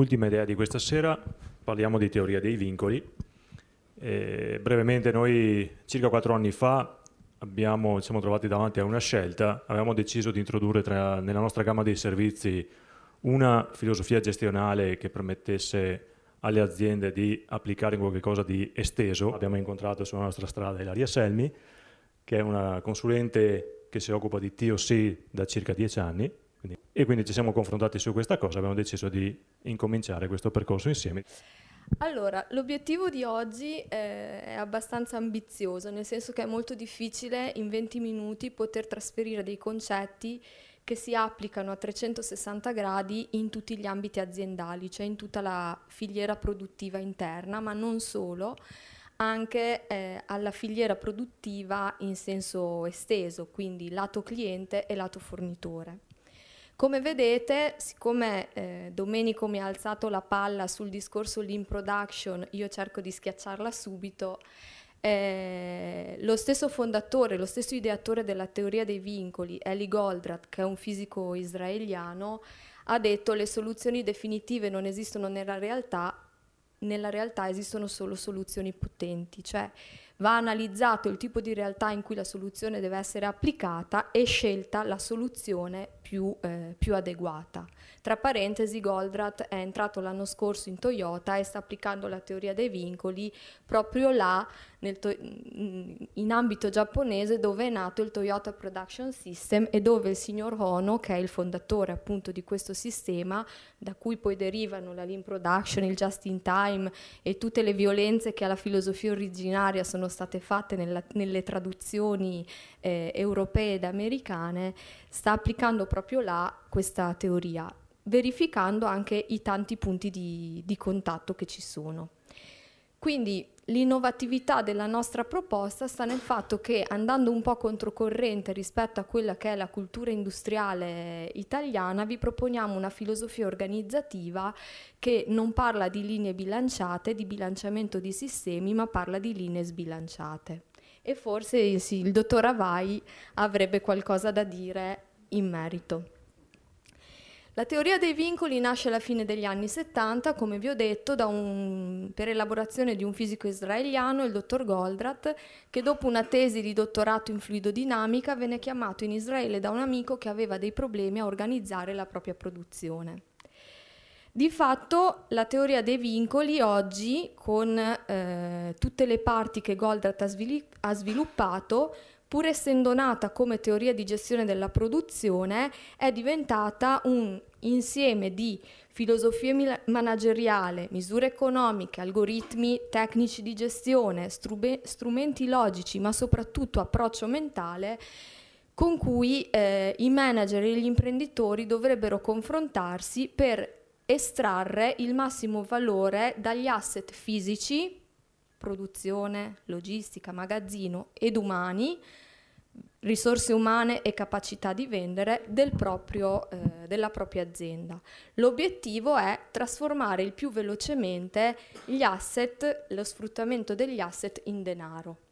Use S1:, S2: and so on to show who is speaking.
S1: Ultima idea di questa sera, parliamo di teoria dei vincoli. E eh, brevemente noi circa quattro anni fa abbiamo, ci siamo trovati davanti a una scelta, avevamo deciso di introdurre tra, nella nostra gamma dei servizi una filosofia gestionale che permettesse alle aziende di applicare qualcosa di esteso. Abbiamo incontrato sulla nostra strada Ilaria Selmi, che è una consulente che si occupa di TOC da circa dieci anni quindi, e quindi ci siamo confrontati su questa cosa, abbiamo deciso di incominciare questo percorso insieme.
S2: Allora, l'obiettivo di oggi eh, è abbastanza ambizioso, nel senso che è molto difficile in 20 minuti poter trasferire dei concetti che si applicano a 360 gradi in tutti gli ambiti aziendali, cioè in tutta la filiera produttiva interna, ma non solo, anche eh, alla filiera produttiva in senso esteso, quindi lato cliente e lato fornitore. Come vedete, siccome eh, Domenico mi ha alzato la palla sul discorso lean production, io cerco di schiacciarla subito. Eh, lo stesso fondatore, lo stesso ideatore della teoria dei vincoli, Eli Goldratt, che è un fisico israeliano, ha detto le soluzioni definitive non esistono nella realtà, nella realtà esistono solo soluzioni potenti, cioè va analizzato il tipo di realtà in cui la soluzione deve essere applicata e scelta la soluzione più, eh, più adeguata. Tra parentesi, Goldratt è entrato l'anno scorso in Toyota e sta applicando la teoria dei vincoli proprio là, to- in ambito giapponese, dove è nato il Toyota Production System e dove il signor Hono, che è il fondatore appunto di questo sistema, da cui poi derivano la lean production, il just in time e tutte le violenze che alla filosofia originaria sono state fatte nella, nelle traduzioni eh, europee ed americane, sta applicando proprio là questa teoria, verificando anche i tanti punti di, di contatto che ci sono. Quindi l'innovatività della nostra proposta sta nel fatto che andando un po' controcorrente rispetto a quella che è la cultura industriale italiana, vi proponiamo una filosofia organizzativa che non parla di linee bilanciate, di bilanciamento di sistemi, ma parla di linee sbilanciate. E forse sì, il dottor Avai avrebbe qualcosa da dire in merito. La teoria dei vincoli nasce alla fine degli anni 70, come vi ho detto, un, per elaborazione di un fisico israeliano, il dottor Goldratt, che dopo una tesi di dottorato in fluidodinamica venne chiamato in Israele da un amico che aveva dei problemi a organizzare la propria produzione. Di fatto la teoria dei vincoli oggi, con eh, tutte le parti che Goldratt ha, svilupp- ha sviluppato, pur essendo nata come teoria di gestione della produzione, è diventata un insieme di filosofie manageriale, misure economiche, algoritmi tecnici di gestione, strumenti logici, ma soprattutto approccio mentale con cui eh, i manager e gli imprenditori dovrebbero confrontarsi per estrarre il massimo valore dagli asset fisici produzione, logistica, magazzino ed umani, risorse umane e capacità di vendere del proprio, eh, della propria azienda. L'obiettivo è trasformare il più velocemente gli asset, lo sfruttamento degli asset in denaro.